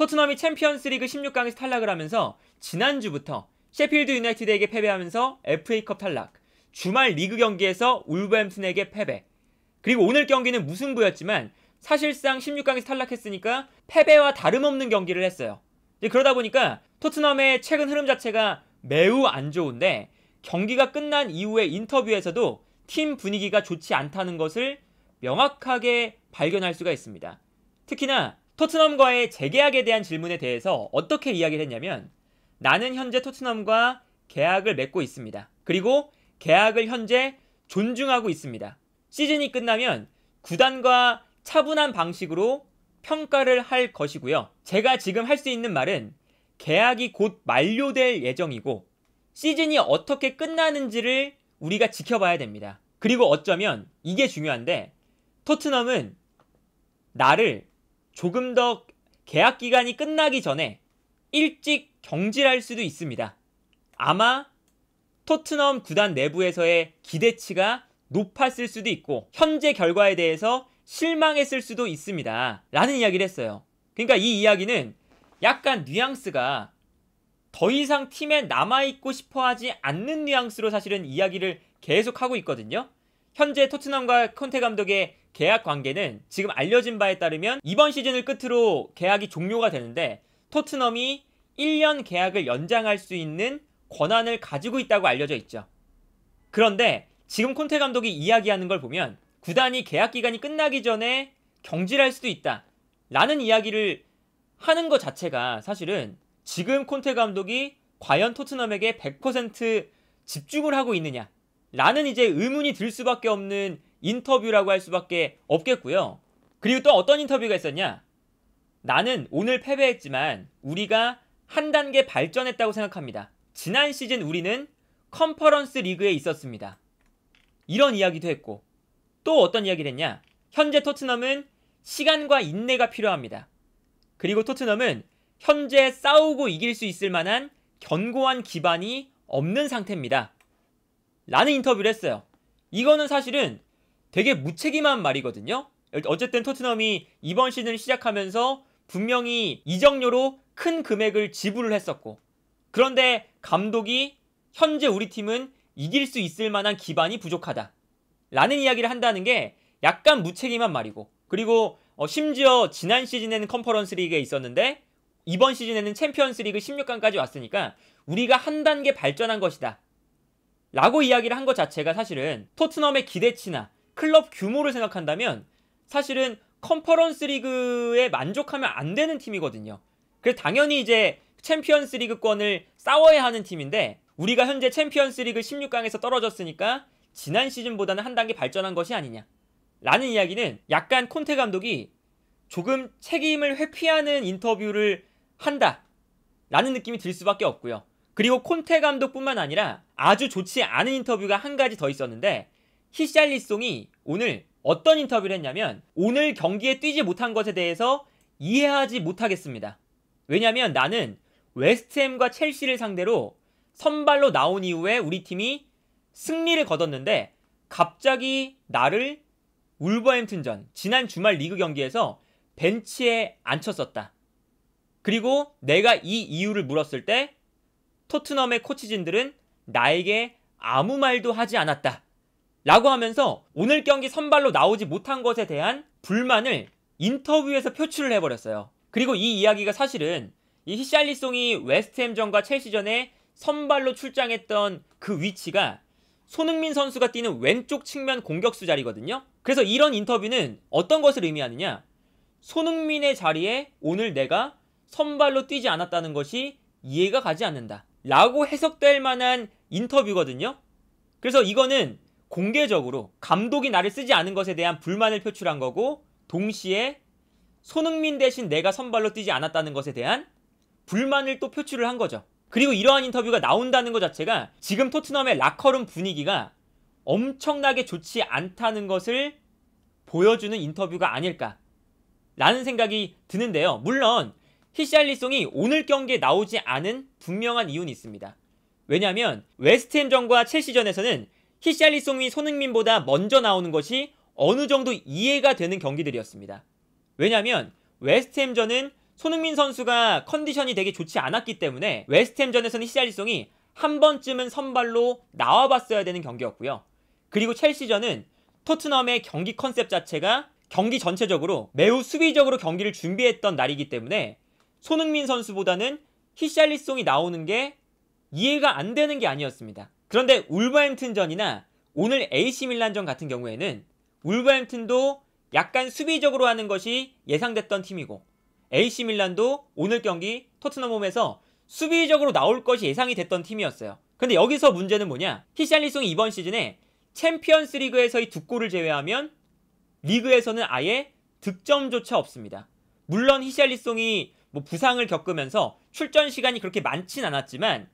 토트넘이 챔피언스리그 16강에서 탈락을 하면서 지난주부터 셰필드 유나이티드에게 패배하면서 FA컵 탈락, 주말 리그 경기에서 울버햄튼에게 패배, 그리고 오늘 경기는 무승부였지만 사실상 16강에서 탈락했으니까 패배와 다름없는 경기를 했어요. 그러다 보니까 토트넘의 최근 흐름 자체가 매우 안 좋은데 경기가 끝난 이후에 인터뷰에서도 팀 분위기가 좋지 않다는 것을 명확하게 발견할 수가 있습니다. 특히나 토트넘과의 재계약에 대한 질문에 대해서 어떻게 이야기를 했냐면 나는 현재 토트넘과 계약을 맺고 있습니다. 그리고 계약을 현재 존중하고 있습니다. 시즌이 끝나면 구단과 차분한 방식으로 평가를 할 것이고요. 제가 지금 할 수 있는 말은 계약이 곧 만료될 예정이고 시즌이 어떻게 끝나는지를 우리가 지켜봐야 됩니다. 그리고 어쩌면 이게 중요한데 토트넘은 나를 조금 더 계약 기간이 끝나기 전에 일찍 경질할 수도 있습니다. 아마 토트넘 구단 내부에서의 기대치가 높았을 수도 있고 현재 결과에 대해서 실망했을 수도 있습니다. 라는 이야기를 했어요. 그러니까 이 이야기는 약간 뉘앙스가 더 이상 팀에 남아있고 싶어 하지 않는 뉘앙스로 사실은 이야기를 계속하고 있거든요. 현재 토트넘과 콘테 감독의 계약 관계는 지금 알려진 바에 따르면 이번 시즌을 끝으로 계약이 종료가 되는데 토트넘이 1년 계약을 연장할 수 있는 권한을 가지고 있다고 알려져 있죠. 그런데 지금 콘테 감독이 이야기하는 걸 보면 구단이 계약 기간이 끝나기 전에 경질할 수도 있다. 라는 이야기를 하는 것 자체가 사실은 지금 콘테 감독이 과연 토트넘에게 100% 집중을 하고 있느냐. 라는 이제 의문이 들 수밖에 없는 인터뷰라고 할 수밖에 없겠고요. 그리고 또 어떤 인터뷰가 있었냐? 나는 오늘 패배했지만 우리가 한 단계 발전했다고 생각합니다. 지난 시즌 우리는 컨퍼런스 리그에 있었습니다. 이런 이야기도 했고 또 어떤 이야기를 했냐? 현재 토트넘은 시간과 인내가 필요합니다. 그리고 토트넘은 현재 싸우고 이길 수 있을 만한 견고한 기반이 없는 상태입니다. 라는 인터뷰를 했어요. 이거는 사실은 되게 무책임한 말이거든요. 어쨌든 토트넘이 이번 시즌 시작하면서 분명히 이적료로 큰 금액을 지불을 했었고 그런데 감독이 현재 우리 팀은 이길 수 있을 만한 기반이 부족하다. 라는 이야기를 한다는 게 약간 무책임한 말이고 그리고 어, 심지어 지난 시즌에는 컨퍼런스 리그에 있었는데 이번 시즌에는 챔피언스 리그 16강까지 왔으니까 우리가 한 단계 발전한 것이다. 라고 이야기를 한 것 자체가 사실은 토트넘의 기대치나 클럽 규모를 생각한다면 사실은 컨퍼런스 리그에 만족하면 안 되는 팀이거든요. 그래서 당연히 이제 챔피언스 리그권을 싸워야 하는 팀인데 우리가 현재 챔피언스 리그 16강에서 떨어졌으니까 지난 시즌보다는 한 단계 발전한 것이 아니냐. 라는 이야기는 약간 콘테 감독이 조금 책임을 회피하는 인터뷰를 한다. 라는 느낌이 들 수밖에 없고요. 그리고 콘테 감독뿐만 아니라 아주 좋지 않은 인터뷰가 한 가지 더 있었는데 히샬리송이 오늘 어떤 인터뷰를 했냐면 오늘 경기에 뛰지 못한 것에 대해서 이해하지 못하겠습니다. 왜냐면 나는 웨스트햄과 첼시를 상대로 선발로 나온 이후에 우리 팀이 승리를 거뒀는데 갑자기 나를 울버햄튼전 지난 주말 리그 경기에서 벤치에 앉혔었다. 그리고 내가 이 이유를 물었을 때 토트넘의 코치진들은 나에게 아무 말도 하지 않았다. 라고 하면서 오늘 경기 선발로 나오지 못한 것에 대한 불만을 인터뷰에서 표출을 해버렸어요. 그리고 이 이야기가 사실은 이 히샬리송이 웨스트햄전과 첼시전에 선발로 출장했던 그 위치가 손흥민 선수가 뛰는 왼쪽 측면 공격수 자리거든요. 그래서 이런 인터뷰는 어떤 것을 의미하느냐? 손흥민의 자리에 오늘 내가 선발로 뛰지 않았다는 것이 이해가 가지 않는다. 라고 해석될 만한 인터뷰거든요. 그래서 이거는 공개적으로 감독이 나를 쓰지 않은 것에 대한 불만을 표출한 거고 동시에 손흥민 대신 내가 선발로 뛰지 않았다는 것에 대한 불만을 또 표출을 한 거죠. 그리고 이러한 인터뷰가 나온다는 것 자체가 지금 토트넘의 라커룸 분위기가 엄청나게 좋지 않다는 것을 보여주는 인터뷰가 아닐까라는 생각이 드는데요. 물론 히샬리송이 오늘 경기에 나오지 않은 분명한 이유는 있습니다. 왜냐하면 웨스트햄전과 첼시전에서는 히샬리송이 손흥민보다 먼저 나오는 것이 어느 정도 이해가 되는 경기들이었습니다. 왜냐하면 웨스트햄전은 손흥민 선수가 컨디션이 되게 좋지 않았기 때문에 웨스트햄전에서는 히샬리송이 한 번쯤은 선발로 나와봤어야 되는 경기였고요. 그리고 첼시전은 토트넘의 경기 컨셉 자체가 경기 전체적으로 매우 수비적으로 경기를 준비했던 날이기 때문에 손흥민 선수보다는 히샬리송이 나오는 게 이해가 안 되는 게 아니었습니다. 그런데 울버햄튼전이나 오늘 AC 밀란전 같은 경우에는 울버햄튼도 약간 수비적으로 하는 것이 예상됐던 팀이고 AC 밀란도 오늘 경기 토트넘 홈에서 수비적으로 나올 것이 예상이 됐던 팀이었어요. 근데 여기서 문제는 뭐냐? 히샬리송이 이번 시즌에 챔피언스 리그에서의 두 골을 제외하면 리그에서는 아예 득점조차 없습니다. 물론 히샬리송이 뭐 부상을 겪으면서 출전 시간이 그렇게 많진 않았지만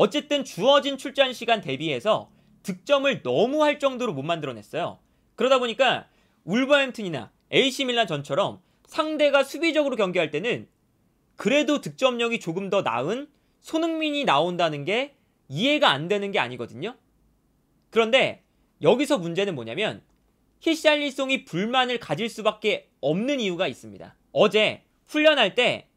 어쨌든 주어진 출전 시간 대비해서 득점을 너무 할 정도로 못 만들어냈어요. 그러다 보니까 울버햄튼이나 AC 밀란 전처럼 상대가 수비적으로 경기할 때는 그래도 득점력이 조금 더 나은 손흥민이 나온다는 게 이해가 안 되는 게 아니거든요. 그런데 여기서 문제는 뭐냐면 히샬리송이 불만을 가질 수밖에 없는 이유가 있습니다. 어제 훈련할 때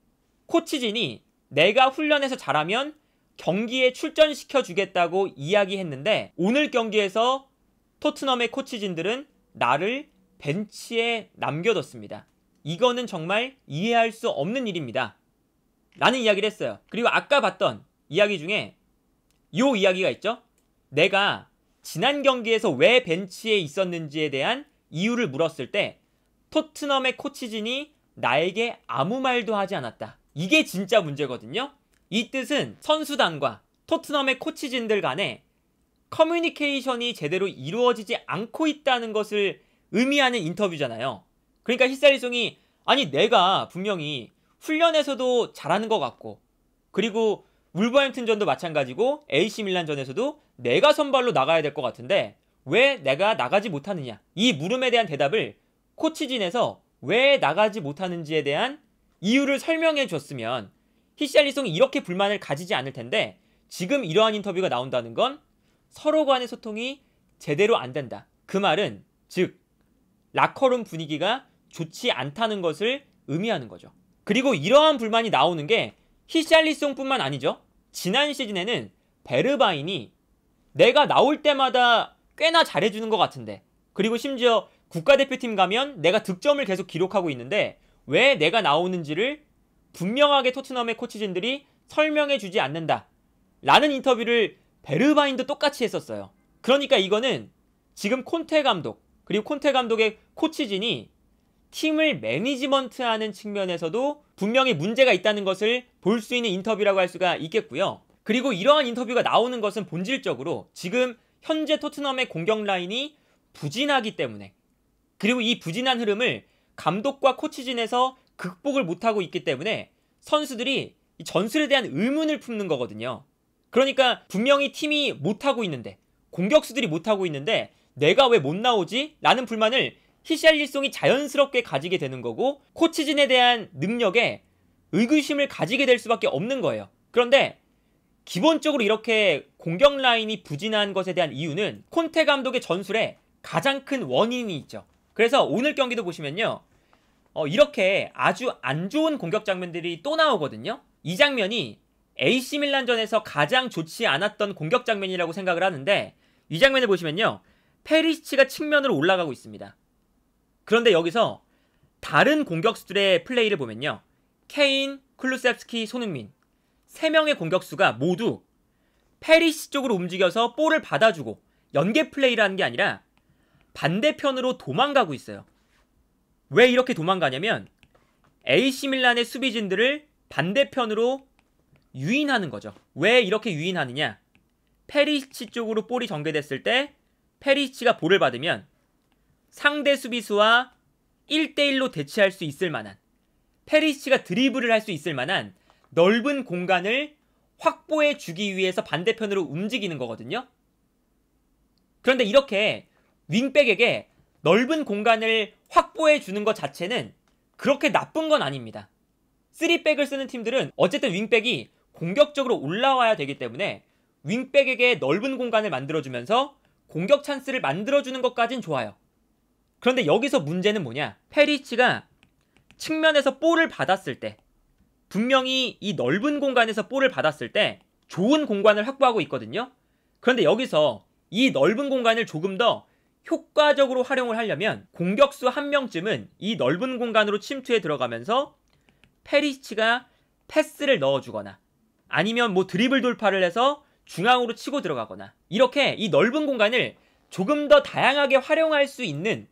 코치진이 내가 훈련해서 잘하면 경기에 출전시켜 주겠다고 이야기했는데 오늘 경기에서 토트넘의 코치진들은 나를 벤치에 남겨뒀습니다. 이거는 정말 이해할 수 없는 일입니다. 라는 이야기를 했어요. 그리고 아까 봤던 이야기 중에 요 이야기가 있죠. 내가 지난 경기에서 왜 벤치에 있었는지에 대한 이유를 물었을 때 토트넘의 코치진이 나에게 아무 말도 하지 않았다. 이게 진짜 문제거든요. 이 뜻은 선수단과 토트넘의 코치진들 간에 커뮤니케이션이 제대로 이루어지지 않고 있다는 것을 의미하는 인터뷰잖아요. 그러니까 히사리송이 아니 내가 분명히 훈련에서도 잘하는 것 같고 그리고 울버햄튼전도 마찬가지고 AC 밀란전에서도 내가 선발로 나가야 될 것 같은데 왜 내가 나가지 못하느냐 이 물음에 대한 대답을 코치진에서 왜 나가지 못하는지에 대한 이유를 설명해 줬으면 히샬리송이 이렇게 불만을 가지지 않을 텐데 지금 이러한 인터뷰가 나온다는 건 서로 간의 소통이 제대로 안 된다. 그 말은 즉 라커룸 분위기가 좋지 않다는 것을 의미하는 거죠. 그리고 이러한 불만이 나오는 게 히샬리송뿐만 아니죠. 지난 시즌에는 베르바인이 내가 나올 때마다 꽤나 잘해주는 것 같은데 그리고 심지어 국가대표팀 가면 내가 득점을 계속 기록하고 있는데 왜 내가 나오는지를 분명하게 토트넘의 코치진들이 설명해 주지 않는다. 라는 인터뷰를 베르바인도 똑같이 했었어요. 그러니까 이거는 지금 콘테 감독, 그리고 콘테 감독의 코치진이 팀을 매니지먼트 하는 측면에서도 분명히 문제가 있다는 것을 볼 수 있는 인터뷰라고 할 수가 있겠고요. 그리고 이러한 인터뷰가 나오는 것은 본질적으로 지금 현재 토트넘의 공격 라인이 부진하기 때문에 그리고 이 부진한 흐름을 감독과 코치진에서 극복을 못하고 있기 때문에 선수들이 이 전술에 대한 의문을 품는 거거든요. 그러니까 분명히 팀이 못하고 있는데 공격수들이 못하고 있는데 내가 왜 못 나오지? 라는 불만을 히샬리송이 자연스럽게 가지게 되는 거고 코치진에 대한 능력에 의구심을 가지게 될 수밖에 없는 거예요. 그런데 기본적으로 이렇게 공격 라인이 부진한 것에 대한 이유는 콘테 감독의 전술에 가장 큰 원인이 있죠. 그래서 오늘 경기도 보시면요. 어, 이렇게 아주 안 좋은 공격 장면들이 또 나오거든요. 이 장면이 AC 밀란전에서 가장 좋지 않았던 공격 장면이라고 생각을 하는데 이 장면을 보시면요. 페리시치가 측면으로 올라가고 있습니다. 그런데 여기서 다른 공격수들의 플레이를 보면요. 케인, 클루셉스키, 손흥민 세명의 공격수가 모두 페리시 쪽으로 움직여서 볼을 받아주고 연계 플레이라는 게 아니라 반대편으로 도망가고 있어요. 왜 이렇게 도망가냐면 AC 밀란의 수비진들을 반대편으로 유인하는 거죠. 왜 이렇게 유인하느냐? 페리치 쪽으로 볼이 전개됐을 때 페리치가 볼을 받으면 상대 수비수와 1대1로 대치할 수 있을 만한 페리치가 드리블을 할 수 있을 만한 넓은 공간을 확보해 주기 위해서 반대편으로 움직이는 거거든요. 그런데 이렇게 윙백에게 넓은 공간을 확보해 주는 것 자체는 그렇게 나쁜 건 아닙니다. 3백을 쓰는 팀들은 어쨌든 윙백이 공격적으로 올라와야 되기 때문에 윙백에게 넓은 공간을 만들어주면서 공격 찬스를 만들어주는 것까진 좋아요. 그런데 여기서 문제는 뭐냐? 페리치가 측면에서 볼을 받았을 때 분명히 이 넓은 공간에서 볼을 받았을 때 좋은 공간을 확보하고 있거든요. 그런데 여기서 이 넓은 공간을 조금 더 효과적으로 활용을 하려면 공격수 한 명쯤은 이 넓은 공간으로 침투해 들어가면서 페리치가 패스를 넣어주거나 아니면 뭐 드리블 돌파를 해서 중앙으로 치고 들어가거나 이렇게 이 넓은 공간을 조금 더 다양하게 활용할 수 있는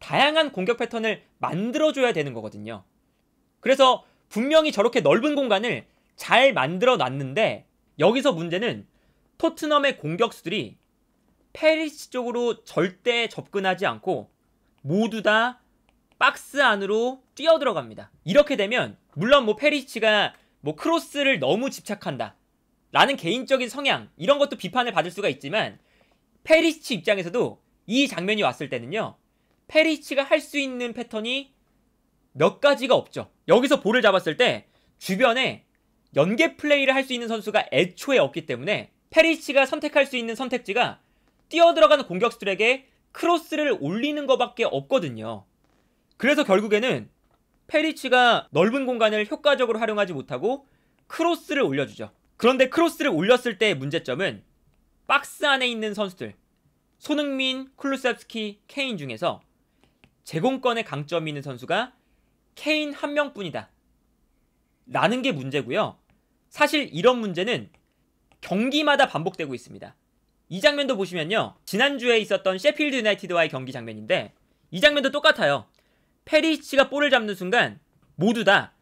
다양한 공격 패턴을 만들어줘야 되는 거거든요. 그래서 분명히 저렇게 넓은 공간을 잘 만들어 놨는데 여기서 문제는 토트넘의 공격수들이 페리스 쪽으로 절대 접근하지 않고 모두 다 박스 안으로 뛰어 들어갑니다. 이렇게 되면 물론 뭐 페리치가 뭐 크로스를 너무 집착한다. 라는 개인적인 성향 이런 것도 비판을 받을 수가 있지만 페리치 입장에서도 이 장면이 왔을 때는요. 페리치가 할 수 있는 패턴이 몇 가지가 없죠. 여기서 볼을 잡았을 때 주변에 연계 플레이를 할 수 있는 선수가 애초에 없기 때문에 페리치가 선택할 수 있는 선택지가 뛰어들어가는 공격수들에게 크로스를 올리는 것밖에 없거든요. 그래서 결국에는 페리치가 넓은 공간을 효과적으로 활용하지 못하고 크로스를 올려주죠. 그런데 크로스를 올렸을 때의 문제점은 박스 안에 있는 선수들 손흥민, 클루셉스키, 케인 중에서 제공권의 강점이 있는 선수가 케인 한 명뿐이다. 라는 게 문제고요. 사실 이런 문제는 경기마다 반복되고 있습니다. 이 장면도 보시면요. 지난주에 있었던 셰필드 유나이티드와의 경기 장면인데 이 장면도 똑같아요. 페리치가 볼을 잡는 순간 모두 다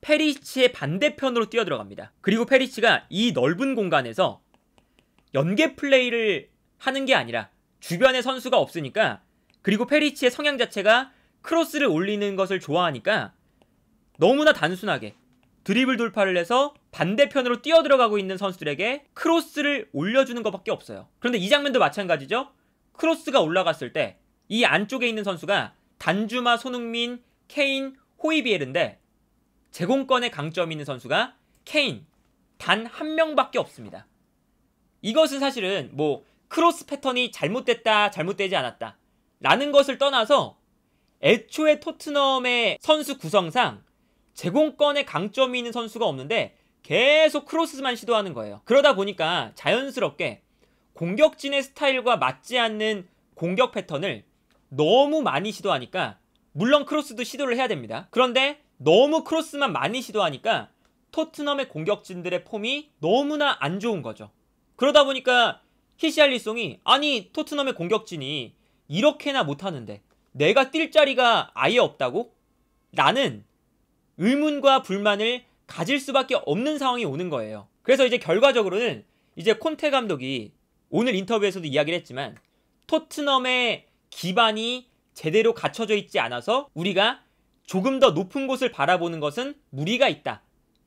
페리치의 반대편으로 뛰어들어갑니다. 그리고 페리치가 이 넓은 공간에서 연계 플레이를 하는 게 아니라 주변에 선수가 없으니까 그리고 페리치의 성향 자체가 크로스를 올리는 것을 좋아하니까 너무나 단순하게 드리블 돌파를 해서 반대편으로 뛰어들어가고 있는 선수들에게 크로스를 올려주는 것밖에 없어요. 그런데 이 장면도 마찬가지죠. 크로스가 올라갔을 때 이 안쪽에 있는 선수가 단주마, 손흥민, 케인, 호이비에르인데 제공권의 강점이 있는 선수가 케인 단 한 명밖에 없습니다. 이것은 사실은 뭐 크로스 패턴이 잘못됐다, 잘못되지 않았다 라는 것을 떠나서 애초에 토트넘의 선수 구성상 제공권의 강점이 있는 선수가 없는데 계속 크로스만 시도하는 거예요. 그러다 보니까 자연스럽게 공격진의 스타일과 맞지 않는 공격 패턴을 너무 많이 시도하니까 물론 크로스도 시도를 해야 됩니다. 그런데 너무 크로스만 많이 시도하니까 토트넘의 공격진들의 폼이 너무나 안 좋은 거죠. 그러다 보니까 히샬리송이 시 아니 토트넘의 공격진이 이렇게나 못하는데 내가 뛸 자리가 아예 없다고? 나는 의문과 불만을 가질 수밖에 없는 상황이 오는 거예요. 그래서 이제 결과적으로는 이제 콘테 감독이 오늘 인터뷰에서도 이야기를 했지만 토트넘의 기반이 제대로 갖춰져 있지 않아서 우리가 조금 더 높은 곳을 바라보는 것은 무리가 있다.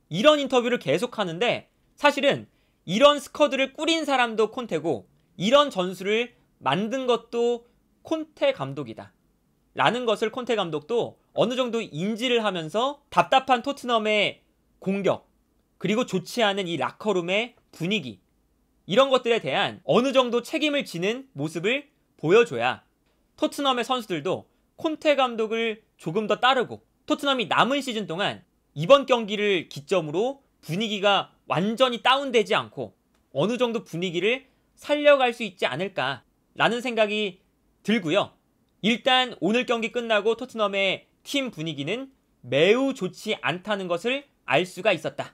이런 인터뷰를 계속 하는데 사실은 이런 스쿼드를 꾸린 사람도 콘테고 이런 전술을 만든 것도 콘테 감독이다. 라는 것을 콘테 감독도 어느 정도 인지를 하면서 답답한 토트넘의 공격 그리고 좋지 않은 이 라커룸의 분위기 이런 것들에 대한 어느 정도 책임을 지는 모습을 보여줘야 토트넘의 선수들도 콘테 감독을 조금 더 따르고 토트넘이 남은 시즌 동안 이번 경기를 기점으로 분위기가 완전히 다운되지 않고 어느 정도 분위기를 살려갈 수 있지 않을까라는 생각이 들고요. 일단 오늘 경기 끝나고 토트넘의 팀 분위기는 매우 좋지 않다는 것을 알 수가 있었다.